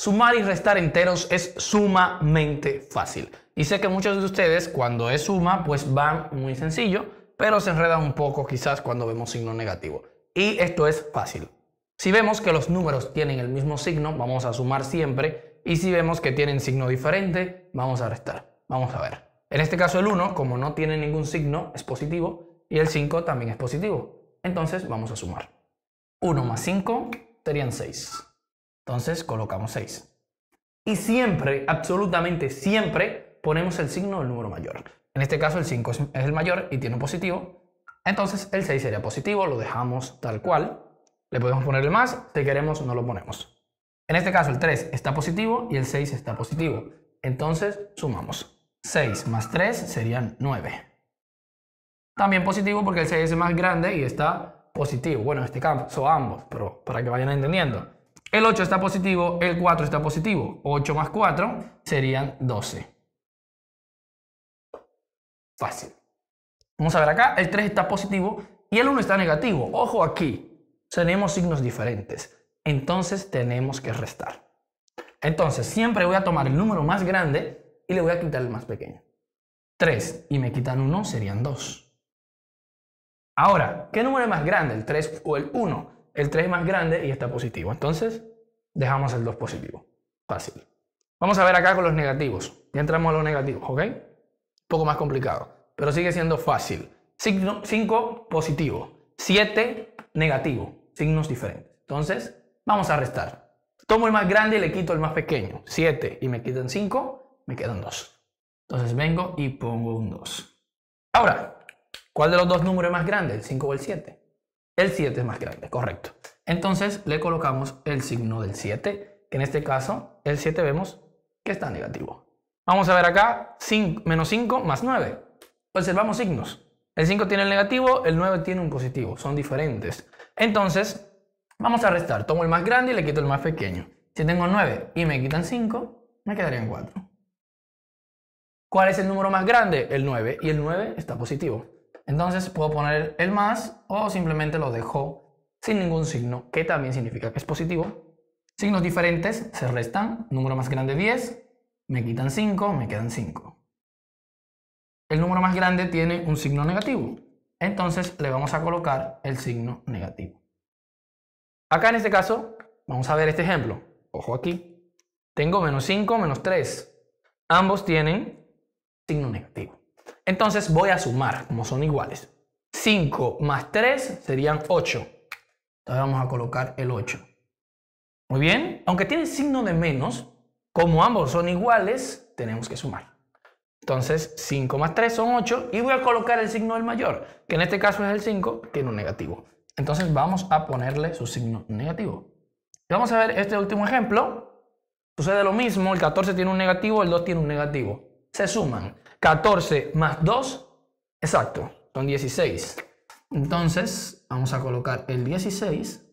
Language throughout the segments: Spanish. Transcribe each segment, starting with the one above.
Sumar y restar enteros es sumamente fácil. Y sé que muchos de ustedes cuando es suma pues van muy sencillo, pero se enreda un poco quizás cuando vemos signo negativo. Y esto es fácil. Si vemos que los números tienen el mismo signo, vamos a sumar siempre. Y si vemos que tienen signo diferente, vamos a restar. Vamos a ver. En este caso el 1, como no tiene ningún signo, es positivo. Y el 5 también es positivo. Entonces vamos a sumar. 1 más 5 serían 6. Entonces colocamos 6. Y siempre, absolutamente siempre, ponemos el signo del número mayor. En este caso el 5 es el mayor y tiene un positivo. Entonces el 6 sería positivo, lo dejamos tal cual. Le podemos poner el más, si queremos no lo ponemos. En este caso el 3 está positivo y el 6 está positivo. Entonces sumamos. 6 más 3 serían 9. También positivo porque el 6 es más grande y está positivo. Bueno, en este caso ambos, pero para que vayan entendiendo. El 8 está positivo, el 4 está positivo. 8 más 4 serían 12. Fácil. Vamos a ver acá, el 3 está positivo y el 1 está negativo. Ojo aquí, tenemos signos diferentes. Entonces tenemos que restar. Entonces siempre voy a tomar el número más grande y le voy a quitar el más pequeño. 3 y me quitan 1 serían 2. Ahora, ¿qué número es más grande, el 3 o el 1? el 3 es más grande y está positivo. Entonces, dejamos el 2 positivo. Fácil. Vamos a ver acá con los negativos. Ya entramos a los negativos, ¿ok? Un poco más complicado, pero sigue siendo fácil. 5 positivo, 7 negativo, signos diferentes. Entonces, vamos a restar. Tomo el más grande y le quito el más pequeño. 7 y me quitan 5, me quedan 2. Entonces vengo y pongo un 2. Ahora, ¿cuál de los dos números es más grande, el 5 o el 7? El 7 es más grande, correcto. Entonces le colocamos el signo del 7, que en este caso el 7 vemos que está negativo. Vamos a ver acá, 5, menos 5 más 9. Observamos signos. El 5 tiene el negativo, el 9 tiene un positivo, son diferentes. Entonces, vamos a restar. Tomo el más grande y le quito el más pequeño. Si tengo 9 y me quitan 5, me quedarían 4. ¿Cuál es el número más grande? El 9. Y el 9 está positivo. Entonces puedo poner el más o simplemente lo dejo sin ningún signo, que también significa que es positivo. Signos diferentes se restan, número más grande 10, me quitan 5, me quedan 5. El número más grande tiene un signo negativo, entonces le vamos a colocar el signo negativo. Acá en este caso, vamos a ver este ejemplo. Ojo aquí. Tengo menos 5, menos 3. Ambos tienen signo negativo. Entonces voy a sumar, como son iguales. 5 más 3 serían 8. Entonces vamos a colocar el 8. Muy bien, aunque tiene signo de menos, como ambos son iguales, tenemos que sumar. Entonces 5 más 3 son 8 y voy a colocar el signo del mayor, que en este caso es el 5, tiene un negativo. Entonces vamos a ponerle su signo negativo. vamos a ver este último ejemplo. Sucede lo mismo, el 14 tiene un negativo, el 2 tiene un negativo se suman. 14 más 2, exacto, son 16. Entonces, vamos a colocar el 16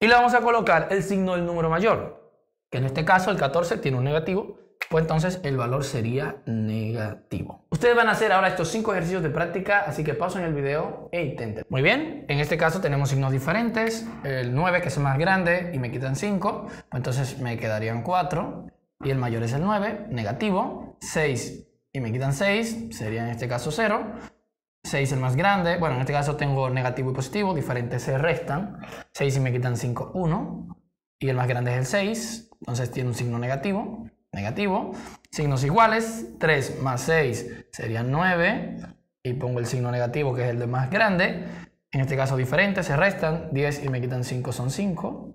y le vamos a colocar el signo del número mayor, que en este caso el 14 tiene un negativo, pues entonces el valor sería negativo. Ustedes van a hacer ahora estos 5 ejercicios de práctica, así que pasen el video e intenten. Muy bien, en este caso tenemos signos diferentes, el 9 que es más grande y me quitan 5, pues entonces me quedarían 4 y el mayor es el 9, negativo, 6 y me quitan 6, sería en este caso 0, 6 el más grande, bueno, en este caso tengo negativo y positivo, diferentes se restan, 6 y me quitan 5, 1, y el más grande es el 6, entonces tiene un signo negativo, negativo, signos iguales, 3 más 6 serían 9, y pongo el signo negativo que es el de más grande, en este caso diferente, se restan, 10 y me quitan 5 son 5,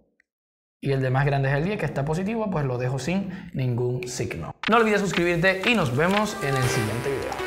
y el de más grande es el 10 que está positivo, pues lo dejo sin ningún signo. No olvides suscribirte y nos vemos en el siguiente video.